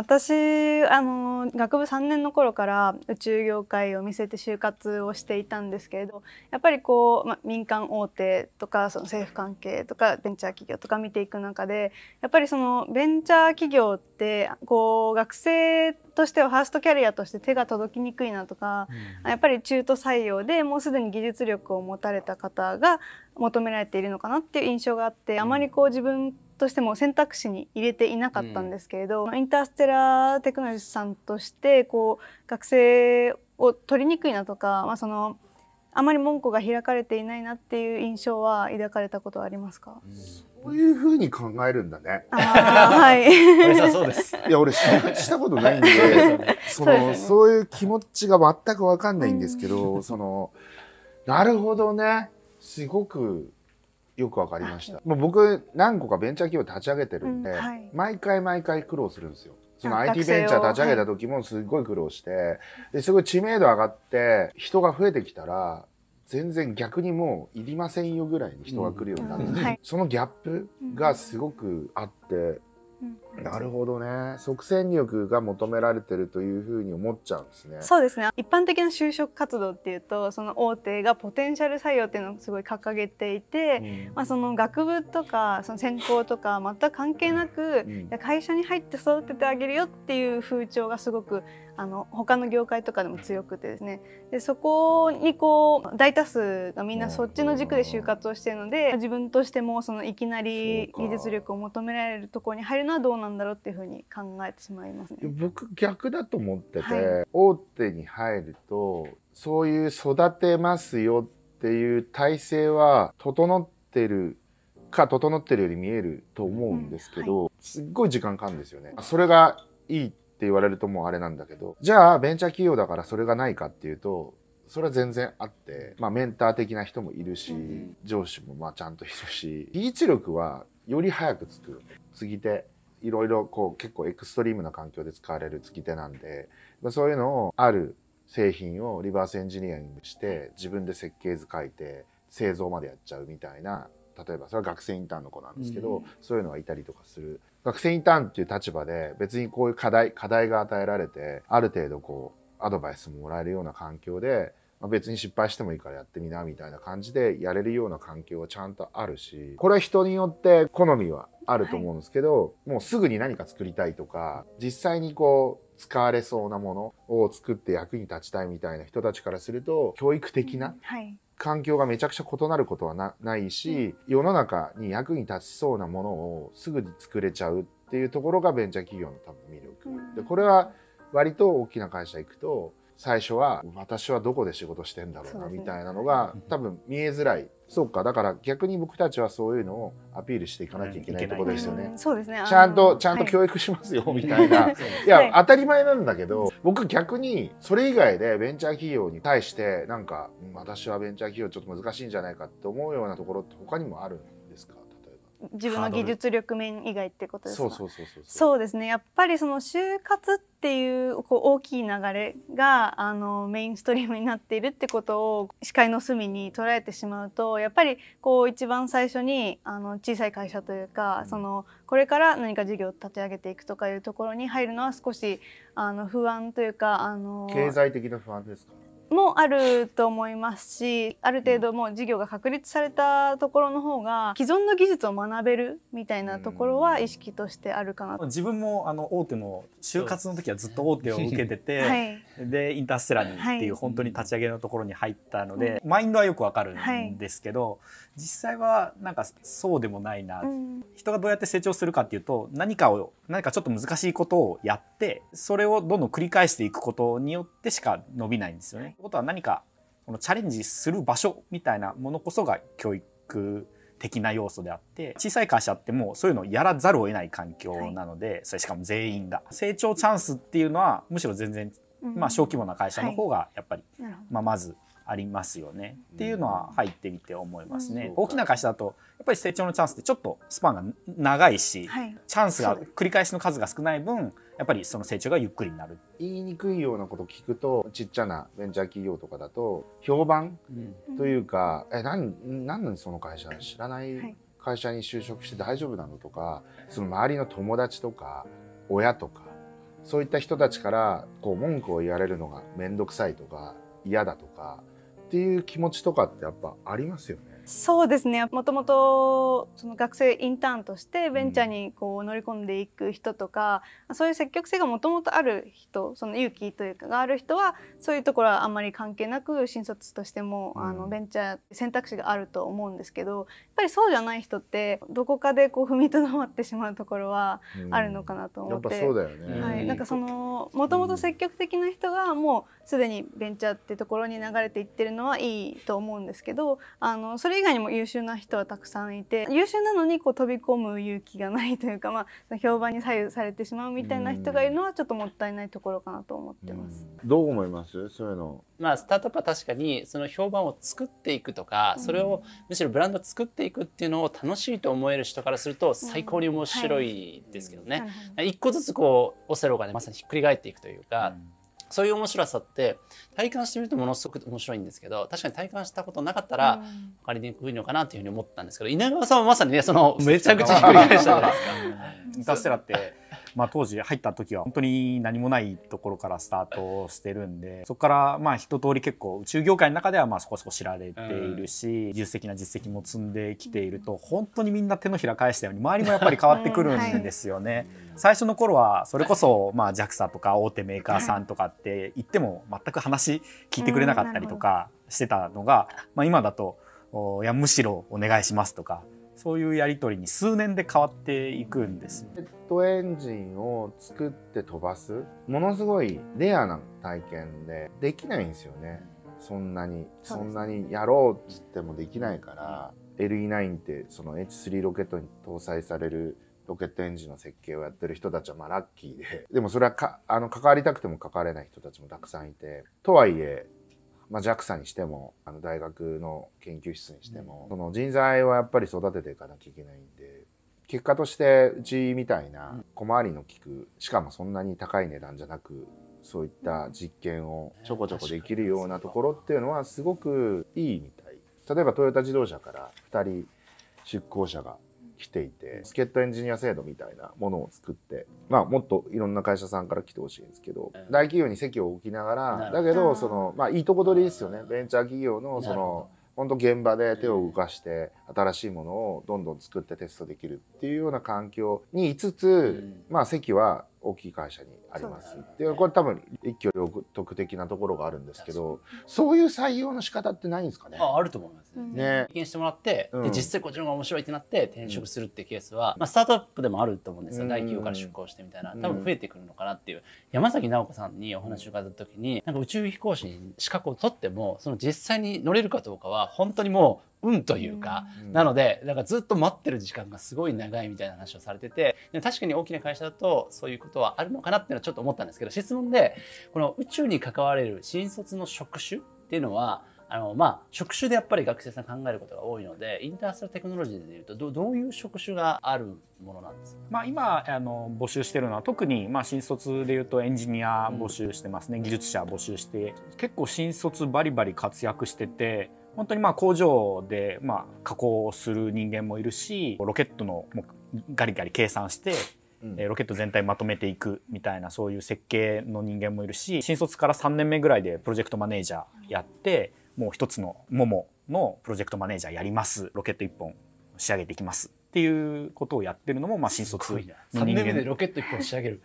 私あの学部3年の頃から宇宙業界を見せて就活をしていたんですけれどやっぱりこう、ま、民間大手とかその政府関係とかベンチャー企業とか見ていく中でやっぱりそのベンチャー企業ってこう学生としてはファーストキャリアとして手が届きにくいなとか、うん、やっぱり中途採用でもうすでに技術力を持たれた方が求められているのかなっていう印象があってあまりこう自分としても選択肢に入れていなかったんですけれど、うん、インターステラーテクノロジーさんとしてこう学生を取りにくいなとか、まあ、そのあまり門戸が開かれていないなっていう印象は抱かれたことはありますか、うんそういうふうに考えるんだね。はい。いや、俺、就活したことないん で、その、ね、そういう気持ちが全くわかんないんですけど、うん、その、なるほどね。すごくよくわかりました。もう僕何個かベンチャー企業立ち上げてるんで、うんはい、毎回毎回苦労するんですよ。その IT ベンチャー立ち上げた時もすごい苦労して、ですごい知名度上がって人が増えてきたら、全然逆にもういりませんよぐらいに人が来るようになって、うんはい、そのギャップがすごくあって、なるほどね即戦力が求められてるというふうに思っちゃうんですねそうですね一般的な就職活動っていうとその大手がポテンシャル採用っていうのをすごい掲げていて、うん、まあ、その学部とかその専攻とか全く関係なく、うん、会社に入って育ててあげるよっていう風潮がすごくあの他の業界とかでも強くてですねでそこにこう大多数がみんなそっちの軸で就活をしてるので自分としてもそのいきなり技術力を求められるところに入るのはどうなんだろうっていうふうに考えてしまいますね。僕逆だと思ってて、はい、大手に入るとそういう育てますよっていう体制は整ってるか整ってるように見えると思うんですけど、うんはい、すっごい時間かかるんですよね。それがいいって言われるともうあれなんだけど、じゃあベンチャー企業だからそれがないかっていうと、それは全然あって、まあメンター的な人もいるし、上司もまあちゃんといるし、技術力はより早くつく。継手。いろいろこう結構エクストリームな環境で使われる次手なんで、そういうのをある製品をリバースエンジニアリングして自分で設計図書いて製造までやっちゃうみたいな例えばそれは学生インターンの子なんですけど、そういうのがいたりとかする学生インターンっていう立場で別にこういう課題、課題が与えられて、ある程度こう、アドバイスももらえるような環境で、まあ、別に失敗してもいいからやってみなみたいな感じでやれるような環境はちゃんとあるし、これは人によって好みはあると思うんですけど、はい、もうすぐに何か作りたいとか、実際にこう、使われそうなものを作って役に立ちたいみたいな人たちからすると、教育的な、はい環境がめちゃくちゃ異なることはないし、世の中に役に立ちそうなものをすぐに作れちゃうっていうところがベンチャー企業の多分魅力。でこれは割と大きな会社行くと最初は私はどこで仕事してんだろうなみたいなのが、多分見えづらいそうかだから逆に僕たちはそういうのをアピールしていかなきゃいけないところですよね。そうですねちゃんとちゃんと教育しますよ、みたいないや、当たり前なんだけど僕逆にそれ以外でベンチャー企業に対してなんか私はベンチャー企業ちょっと難しいんじゃないかって思うようなところって他にもある自分の技術力面以外ってことですかそうですねやっぱりその就活っていうこう大きい流れがあのメインストリームになっているってことを視界の隅に捉えてしまうとやっぱりこう一番最初にあの小さい会社というか、うん、そのこれから何か事業を立て上げていくとかいうところに入るのは少しあの不安というかあの経済的な不安ですか、もあると思いますしある程度もう事業が確立されたところの方が既存の技術を学べるみたいなところは意識としてあるかな自分もあの大手の就活の時はずっと大手を受けてて、はい、でインターステラにっていう本当に立ち上げのところに入ったので、はい、マインドはよくわかるんですけど、はい、実際はなんかそうでもないな、うん、人がどうやって成長するかっていうと何かを何かちょっと難しいことをやってそれをどんどん繰り返していくことによってしか伸びないんですよね。はい、ということは何かこのチャレンジする場所みたいなものこそが教育的な要素であって小さい会社ってもうそういうのをやらざるを得ない環境なので、それしかも全員が成長チャンスっていうのはむしろ全然まあ、小規模な会社の方がやっぱり、まあ、まずありますよねっていうのは入ってみて思いますね。大きな会社だとやっぱり成長のチャンスってちょっとスパンが長いし、チャンスが繰り返しの数が少ない分やっぱりその成長がゆっくりになる言いにくいようなこと聞くとちっちゃなベンチャー企業とかだと評判というか「うん、え何の、その会社知らない会社に就職して大丈夫なの?」とかその周りの友達とか親とかそういった人たちからこう文句を言われるのが面倒くさいとか嫌だとかっていう気持ちとかってやっぱありますよね。そうですねもともとその学生インターンとしてベンチャーにこう乗り込んでいく人とか、うん、そういう積極性がもともとある人その勇気というかがある人はそういうところはあんまり関係なく新卒としても、あのベンチャー選択肢があると思うんですけどやっぱりそうじゃない人ってどこかでこう踏みとどまってしまうところはあるのかなと思って、うん、やっぱそうだよね、はい、なんかそのもともと積極的な人がもうすでにベンチャーってところに流れていってるのはいいと思うんですけどあのそれ以外にも優秀な人はたくさんいて優秀なのにこう飛び込む勇気がないというか、まあ、評判に左右されてしまうみたいな人がいるのはちょっともったいないところかなと思ってます。うどう思いますそういうのまあ、スタートアップは確かにその評判を作っていくとか、それをむしろブランド作っていくっていうのを楽しいと思える人からすると最高に面白いですけどね、一個ずつこうオセロがねまさにひっくり返っていくというか、そういう面白さって体感してみるとものすごく面白いんですけど確かに体感したことなかったら分かりにくいのかなというふうに思ったんですけど稲川さんはまさにねそのめちゃくちゃひっくり返したじゃないですか。インターステラって、まあ、当時入った時は本当に何もないところからスタートしてるんでそこからまあ一通り結構宇宙業界の中ではまあそこそこ知られているし、実績な実績も積んできていると本当にみんな手のひら返したように周りもやっぱり変わってくるんですよね。はい、最初の頃はそれこそまあ JAXA とか大手メーカーさんとかって言っても全く話聞いてくれなかったりとかしてたのが、まあ、今だといやむしろお願いしますとかそういうやり取りに数年で変わっていくんですジェットエンジンを作って飛ばすものすごいレアな体験でできないんですよねそんなにそ,、んなにやろうっつってもできないから、LE9 ってその H3 ロケットに搭載されるロケットエンジンの設計をやってる人たちはまあラッキーででもそれはかあの関わりたくても関われない人たちもたくさんいてとはいえまあ、JAXA にしてもあの大学の研究室にしても、その人材はやっぱり育てていかなきゃいけないんで結果としてうちみたいな小回りの利くしかもそんなに高い値段じゃなくそういった実験をちょこちょこできるようなところっていうのはすごくいいみたい。例えばトヨタ自動車から2人出向者が来ていて、助っ人エンジニア制度みたいなものを作って、まあ、もっといろんな会社さんから来てほしいんですけど、大企業に席を置きながら、だけど、その、まあ、いいとこ取りですよね。ベンチャー企業の、その、本当現場で手を動かして新しいものをどんどん作ってテストできるっていうような環境にいつつ、まあ席は大きい会社にあります。で、ね、これ多分一挙両得的なところがあるんですけど、そういう採用の仕方ってないんですかね。あ、あると思いますね。経験してもらって、実際こちらが面白いってなって転職するっていうケースは、まあスタートアップでもあると思うんですよ。大企業から出向してみたいな、多分増えてくるのかなっていう。山崎直子さんにお話を伺った時に、なんか宇宙飛行士に資格を取っても、その実際に乗れるかどうかは本当にもう運というか、なのでだからずっと待ってる時間がすごい長いみたいな話をされてて確かに大きな会社だとそういうことはあるのかなっていうのはちょっと思ったんですけど質問でこの宇宙に関われる新卒の職種っていうのはあのまあ職種でやっぱり学生さん考えることが多いのでインターストテクノロジーでいうとどどういう職種があるものなんですか、まあ、今あの募集してるのは特に、まあ、新卒でいうとエンジニア募集してますね、うん、技術者募集して結構新卒バリバリ活躍してて本当にまあ工場でまあ加工する人間もいるしロケットのもうガリガリ計算して、え、うん、ロケット全体まとめていくみたいなそういう設計の人間もいるし新卒から3年目ぐらいでプロジェクトマネージャーやってもう一つのもものプロジェクトマネージャーやりますロケット1本仕上げていきますっていうことをやってるのも、まあ、新卒の人間でロケット1本仕上げる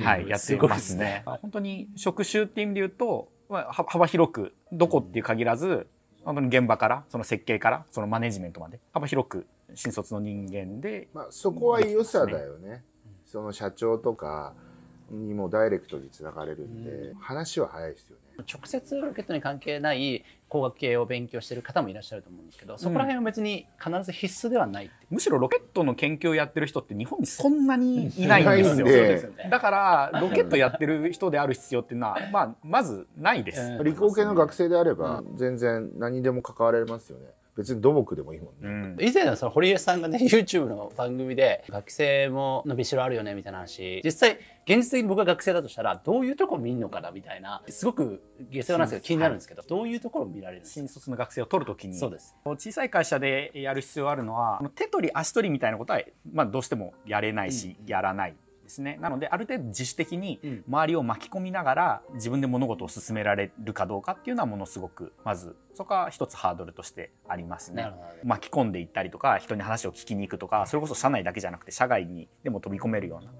はい、やってますね。すね本当に職種っていう意味で言うと、まあ、幅広くどこっていう限らず、本当に現場からその設計からそのマネジメントまで幅広く新卒の人間で、まあ、そこは良さだよね、うん、その社長とか、うんにもダイレクトにつながれるんで、うん、話は早いですよね直接ロケットに関係ない工学系を勉強してる方もいらっしゃると思うんですけどそこら辺は別に必ず必須ではない、うん、むしろロケットの研究をやってる人って日本にそんなにいないんですよ、ね、だからロケットやってる人である必要っていうのは、まあ、まずないです、理工系の学生であれば全然何でも関われますよね別に土木でもいいもんね、うん、以前はその堀江さんがね YouTube の番組で学生も伸びしろあるよねみたいな話実際現実的に僕が学生だとしたらどういうとこ見るのかなみたいなすごく下世話なんですけど気になるんですけど、どういうところ見られるんですか新卒の学生を取るときにそうです小さい会社でやる必要あるのは手取り足取りみたいなことは、まあ、どうしてもやれないし、やらないですねなのである程度自主的に周りを巻き込みながら自分で物事を進められるかどうかっていうのはものすごくまずそこは一つハードルとしてありますね。巻き込んでいったりとか人に話を聞きに行くとかそれこそ社内だけじゃなくて社外にでも飛び込めるような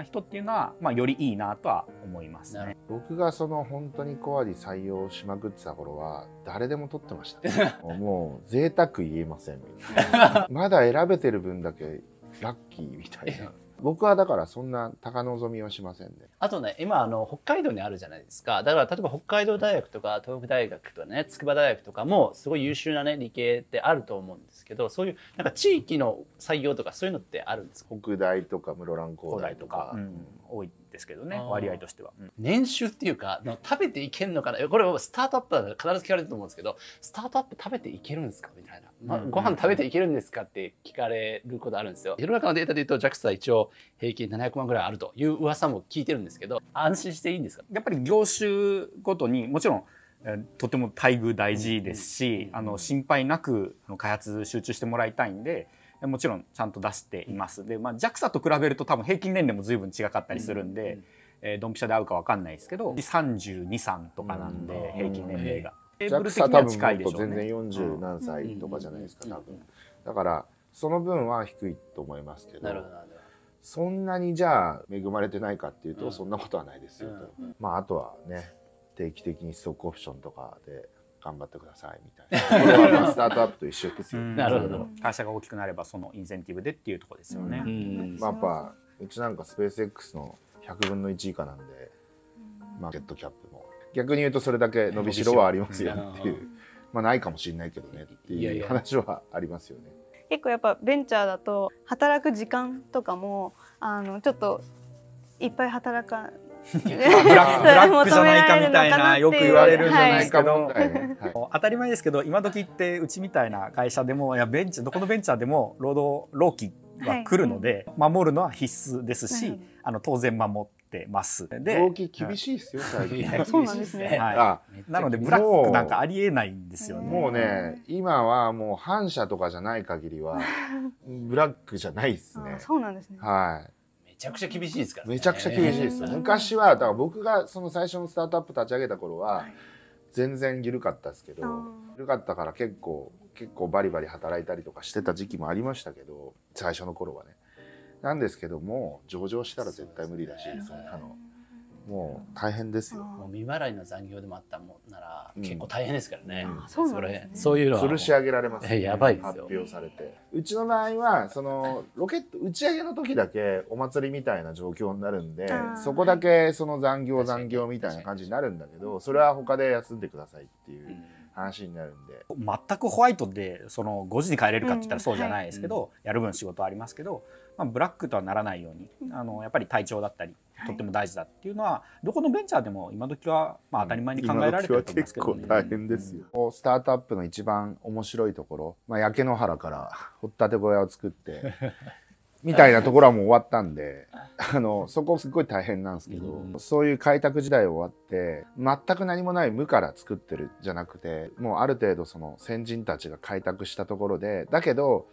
あ人っていうのは、まあ、よりいいなとは思います、ね、僕がその本当にコアリ採用しまくってた頃は誰でも取ってました、もう贅沢言えませんみたいな まだ選べてる分だけラッキーみたいな僕はだからそんな高望みはしませんね。あとね、今あの北海道にあるじゃないですか。だから例えば北海道大学とか東北大学とかね、筑波大学とかもすごい優秀なね、理系ってあると思うんですけど、そういうなんか地域の採用とかそういうのってあるんですか北大とか室蘭工大とか。多いですけどね割合としては、うん、年収っていうか食べていけんのかなこれスタートアップは必ず聞かれると思うんですけどスタートアップ食べていけるんですかみたいな、まあ、ご飯食べていけるんですかって聞かれることあるんですよ世の中のデータで言うと JAXA は一応平均700万ぐらいあるという噂も聞いてるんですけど安心していいんですかやっぱり業種ごとにもちろんとても待遇大事ですし、あの心配なく開発集中してもらいたいんでもちろんちゃんと出しています。で、まあ、JAXA と比べると多分平均年齢も随分違かったりするんで、えドンピシャで合うか分かんないですけど32、3とかなんで、平均年齢が。うん、a x a 多分と全然40何歳とかじゃないですか、多分。だからその分は低いと思いますけど。なるほどそんなにじゃあ恵まれてないかっていうと、そんなことはないですよと、まああとはね定期的にストックオプションとかで頑張ってくださいみたいなこれはスタートアップと一緒ですよ、なるほど会社が大きくなればそのインセンティブでっていうところですよね、まあ、やっぱうちなんかスペース X の100分の1以下なんでマーケットキャップも逆に言うとそれだけ伸びしろはありますよっていう、まあないかもしれないけどねっていう話はありますよね。いやいや結構やっぱベンチャーだと働く時間とかもあのちょっといっぱい働か ブラックじゃないかみたいなよく言われるんじゃないか問はい、当たり前ですけど今時ってうちみたいな会社でもいやベンチどこのベンチャーでも労働労基は来るので、はい、守るのは必須ですし、あの当然守ってます。で、動機厳しいですよ、最近。そうなんですね。はい。なので、ブラックなんかありえないんですよね。もうね、今はもう反社とかじゃない限りは、ブラックじゃないですね。そうなんですね。はい。ちゃくちゃ厳しいですから、ね、めちゃくちゃ厳しいです昔は、だから僕がその最初のスタートアップ立ち上げた頃は、全然緩かったですけど、緩かったから結構、結構バリバリ働いたりとかしてた時期もありましたけど、最初の頃はね。なんですけども、上場したら絶対無理だし、そ、ね、あの、もう大変ですよ。もう未払いの残業でもあったもんなら、結構大変ですからね。そうそれそういうのは。吊るし上げられます、ね。やばいですよ。発表されて。うちの場合は、その、ロケット打ち上げの時だけお祭りみたいな状況になるんで、そこだけその残業残業みたいな感じになるんだけど、それは他で休んでくださいっていう。話になるんで全くホワイトでその5時に帰れるかって言ったらそうじゃないですけど、うんはい、やる分仕事ありますけど、まあ、ブラックとはならないように、あのやっぱり体調だったりとっても大事だっていうのは、はい、どこのベンチャーでも今時はまあ当たり前に考えられてると思いますけど、ね、大変ですよ、うん、スタートアップの一番面白いところ、まあ、焼け野原から掘ったて小屋を作って みたいなところはもう終わったんで、あの、そこすっごい大変なんですけど、そういう開拓時代終わって、全く何もない無から作ってるじゃなくて、もうある程度その先人たちが開拓したところで、だけど、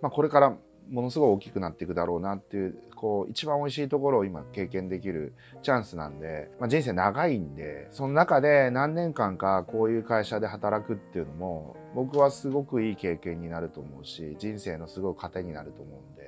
まあこれからものすごい大きくなっていくだろうなっていう、こう、一番美味しいところを今経験できるチャンスなんで、まあ、人生長いんで、その中で何年間かこういう会社で働くっていうのも、僕はすごくいい経験になると思うし、人生のすごい糧になると思うんで、